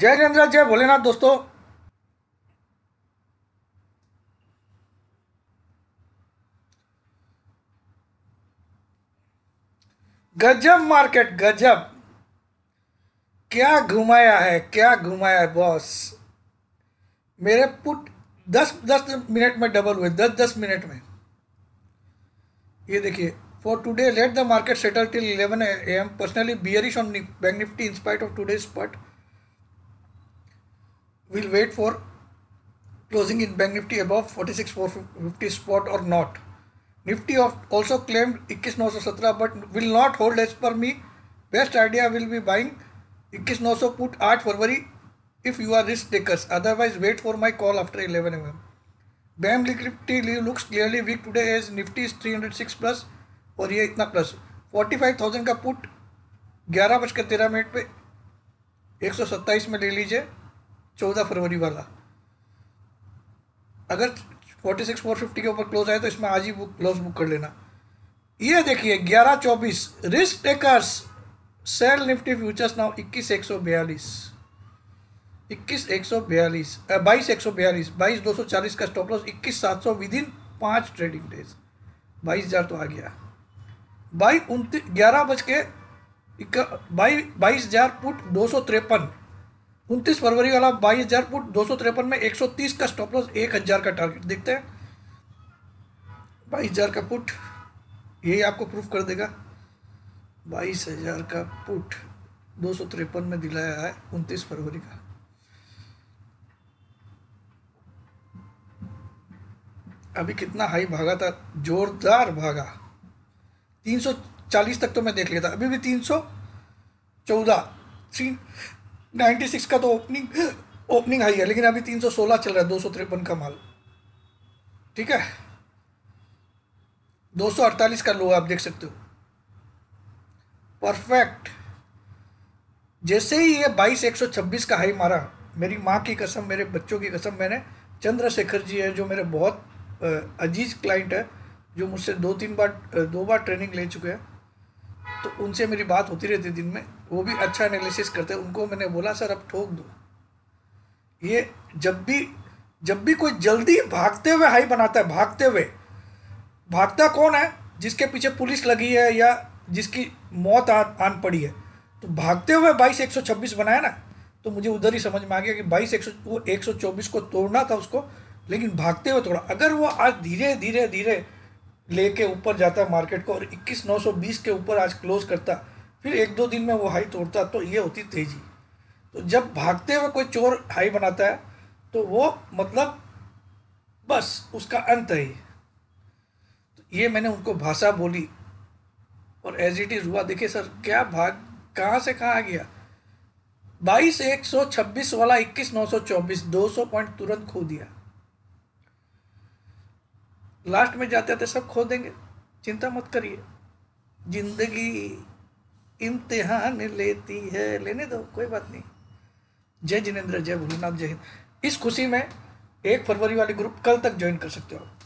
जय जयेंद्र जय भोलेनाथ दोस्तों गजब मार्केट गजब क्या घुमाया है क्या घुमाया है बॉस मेरे पुट दस दस मिनट में डबल हुए दस दस मिनट में ये देखिए for today let the market settle till eleven A M personally bearish on bank Nifty in spite of today spot we'll wait for closing in Bank Nifty above 46450 spot or not. Nifty of also claimed 21917 but will not hold as per me. Best idea will be buying 21900 put 8 February if you are risk takers. Otherwise, wait for my call after 11 am. Bam nifty looks clearly weak today as nifty is 306 plus hundred ye itna plus 45000 ka put 11:13 minute pe 127 put ग्यारह बजकर में ले लीजिए चौदह फरवरी वाला अगर forty six four fifty के ऊपर क्लोज आए तो इसमें आज ही बुक क्लोज बुक कर लेना ये देखिए ग्यारह चौबीस risk takers sell Nifty futures now इक्कीस एक सौ बयालीस इक्कीस एक सौ बयालीस बाईस एक सौ बयालीस बाईस दो सौ चालीस का स्टॉप लॉस इक्कीस सात सौ विद इन पाँच ट्रेडिंग डेज बाईस हज़ार तो आ गया बाई उनतीस ग्यारह बज के बाईस हज़ार पुट दो सौ तिरपन उनतीस फरवरी वाला बाईस हजार फुट दो सौ तिरपन में एक सौ तीस का स्टॉप लॉस एक हजार का टारगेट देखते हैं बाईस हजार का पुट यही आपको प्रूफ कर देगा बाईस हजार का पुट दो सौ तिरपन में दिलाया है उनतीस फरवरी का अभी कितना हाई भागा था जोरदार भागा तीन सौ चालीस तक तो मैं देख लिया था अभी भी तीन सौ चौदह सिक्स का तो ओपनिंग ओपनिंग हाई है लेकिन अभी तीन सौ सोलह चल रहा है दो सौ तिरपन का माल ठीक है दो सौ अड़तालीस का लो आप देख सकते हो परफेक्ट जैसे ही ये बाईस एक सौ छब्बीस का हाई मारा मेरी माँ की कसम मेरे बच्चों की कसम मैंने चंद्रशेखर जी है जो मेरे बहुत अजीज क्लाइंट है जो मुझसे दो तीन बार दो बार ट्रेनिंग ले चुके हैं तो उनसे मेरी बात होती रहती दिन में वो भी अच्छा एनालिसिस करते उनको मैंने बोला सर अब ठोक दो ये जब भी जब भी कोई जल्दी भागते हुए हाई बनाता है भागते हुए भागता कौन है जिसके पीछे पुलिस लगी है या जिसकी मौत आ, आन पड़ी है तो भागते हुए बाईस एक सौ छब्बीस बनाया ना तो मुझे उधर ही समझ में आ गया कि बाईस एक सौ वो एक सौ चौबीस को तोड़ना था उसको लेकिन भागते हुए थोड़ा अगर वो आज धीरे धीरे धीरे लेके ऊपर जाता मार्केट को और इक्कीस नौ सौ बीस के ऊपर आज क्लोज करता फिर एक दो दिन में वो हाई तोड़ता तो ये होती तेजी तो जब भागते हुए कोई चोर हाई बनाता है तो वो मतलब बस उसका अंत है तो ये मैंने उनको भाषा बोली और एज इट इज़ हुआ देखिए सर क्या भाग कहाँ से कहाँ आ गया बाईस एक सौ छब्बीस वाला इक्कीस नौ सौ चौबीस दो सौ पॉइंट तुरंत खो दिया लास्ट में जाते आते सब खो देंगे चिंता मत करिए जिंदगी इम्तिहान लेती है लेने दो कोई बात नहीं जय जिनेन्द्र जय भोलेनाथ जय हिंद इस खुशी में एक फरवरी वाले ग्रुप कल तक ज्वाइन कर सकते हो